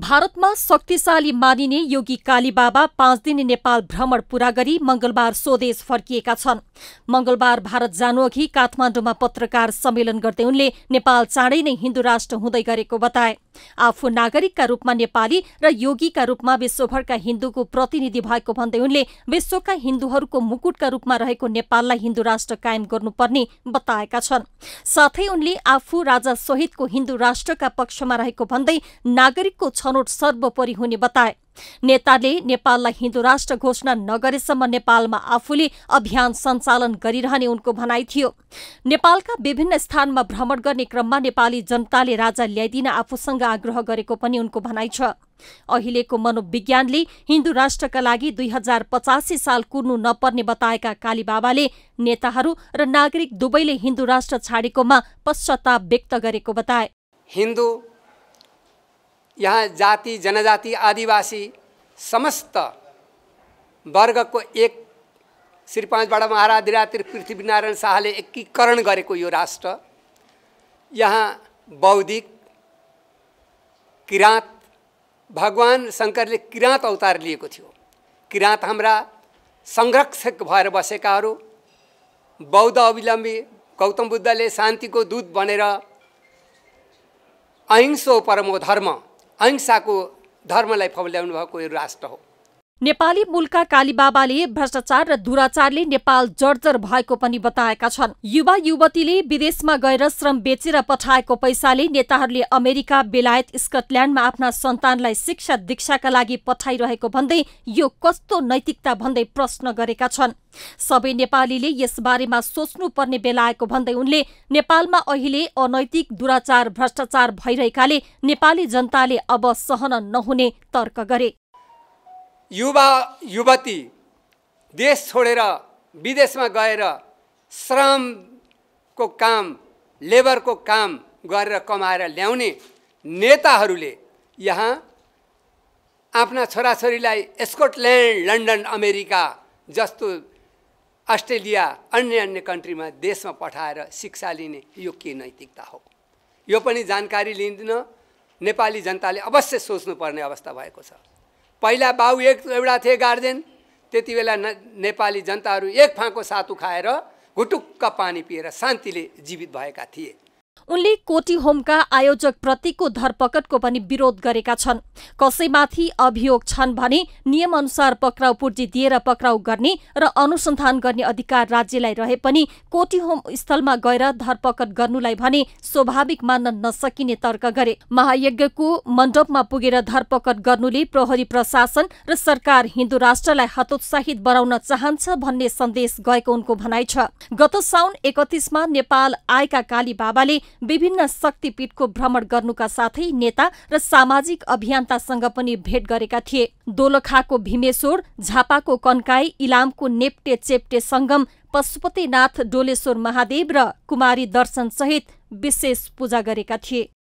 भारतमा शक्तिशाली मानिने योगी कालीबाबा पाँच दिन नेपाल भ्रमण पूरा गरी मंगलबार स्वदेश फर्किएका छन् मंगलबार भारत जानुअघि काठमाडौँमा पत्रकार सम्मेलन गर्दै उनले नेपाल चाँडै नै हिन्दू राष्ट्र हुँदै गरेको बताए आफू नागरिकका रूपमा नेपाली र योगीका रूपमा विश्वभरका हिन्दूको प्रतिनिधि भएको भन्दै उनले विश्वका हिन्दूहरूको मुकुटका रूपमा रहेको नेपाललाई हिन्दू राष्ट्र कायम गर्नुपर्ने बताएका छन् साथै उनले आफू राजा सहितको हिन्दू राष्ट्रका पक्षमा रहेको भन्दै नागरिकको छनौट सर्वोपरि हुने बताए नेताले नेपाललाई हिन्दू राष्ट्र घोषणा नगरेसम्म नेपालमा आफूले अभियान सञ्चालन गरिरहने उनको भनाइ थियो नेपालका विभिन्न स्थानमा भ्रमण गर्ने क्रममा नेपाली जनताले राजा ल्याइदिन आफूसँग आग्रह गरेको पनि उनको भनाइ छ अहिलेको मनोविज्ञानले हिन्दू राष्ट्रका लागि दुई हजार पचासी साल कुर्नु नपर्ने बताएका कालीबाबाले नेताहरू र नागरिक दुवैले हिन्दू राष्ट्र छाडेकोमा पश्चाताप व्यक्त गरेको बताए हिन्दू यहाँ जाति जनजाति आदिवासी समस्त वर्गको एक श्री पाँचबाट महाराधिरातिर पृथ्वीनारायण शाहले एकीकरण गरेको यो राष्ट्र यहाँ बौद्धिक किराँत भगवान् शङ्करले किराँत अवतार लिएको थियो किराँत हाम्रा संरक्षक भएर बसेकाहरू बौद्ध अविलम्बी गौतम बुद्धले शान्तिको दूत बनेर अहिंसो परमो धर्म अहिंसाको धर्मलाई फल्याउनु भएको यो राष्ट्र हो नेपाली मूलका कालीबाबाले भ्रष्टाचार र दुराचारले नेपाल जर्जर भएको पनि बताएका छन् युवा युवतीले विदेशमा गएर श्रम बेचेर पठाएको पैसाले नेताहरूले अमेरिका बेलायत स्कटल्याण्डमा आफ्ना सन्तानलाई शिक्षा दीक्षाका लागि पठाइरहेको भन्दै यो कस्तो नैतिकता भन्दै प्रश्न गरेका छन् सबै नेपालीले यसबारेमा सोच्नुपर्ने बेला आएको भन्दै उनले नेपालमा अहिले अनैतिक दुराचार भ्रष्टाचार भइरहेकाले नेपाली जनताले अब सहन नहुने तर्क गरे युवा युवती देश छोडेर विदेशमा गएर श्रमको काम लेबरको काम गरेर कमाएर ल्याउने नेताहरूले यहाँ आफ्ना छोराछोरीलाई स्कटल्यान्ड लन्डन अमेरिका जस्तो अस्ट्रेलिया अन्य अन्य कन्ट्रीमा देशमा पठाएर शिक्षा लिने यो के नैतिकता हो यो पनि जानकारी लिन नेपाली जनताले अवश्य सोच्नुपर्ने अवस्था भएको छ पहिला बाउ एक एउटा थिए गार्जेन त्यति बेला नेपाली जनताहरू एक फाँको सातु खाएर घुटुक्क पानी पिएर शान्तिले जीवित भएका थिए उनले कोटी होमका आयोजकप्रतिको धरपकड़को पनि विरोध गरेका छन् कसैमाथि अभियोग छन् भने नियमअनुसार पक्राउ पुर्जी दिएर पक्राउ गर्ने र अनुसन्धान गर्ने अधिकार राज्यलाई रहे पनि कोटी होम स्थलमा गएर धरपकड गर्नुलाई भने स्वाभाविक मान्न नसकिने तर्क गरे महायज्ञको मण्डपमा पुगेर धरपकड गर्नुले प्रहरी प्रशासन र सरकार हिन्दू राष्ट्रलाई हतोत्साहित बनाउन चाहन्छ भन्ने सन्देश गएको उनको भनाइ छ गत साउन एकतिसमा नेपाल आएका काली बाबाले विभिन्न शक्तिपीठको भ्रमण गर्नुका साथै नेता र सामाजिक अभियन्तासँग पनि भेट गरेका थिए दोलखाको भीमेश्वर झापाको कन्काई इलामको नेप्टे चेप्टे संगम, पशुपतिनाथ डोलेश्वर महादेव र कुमारी सहित विशेष पूजा गरेका थिए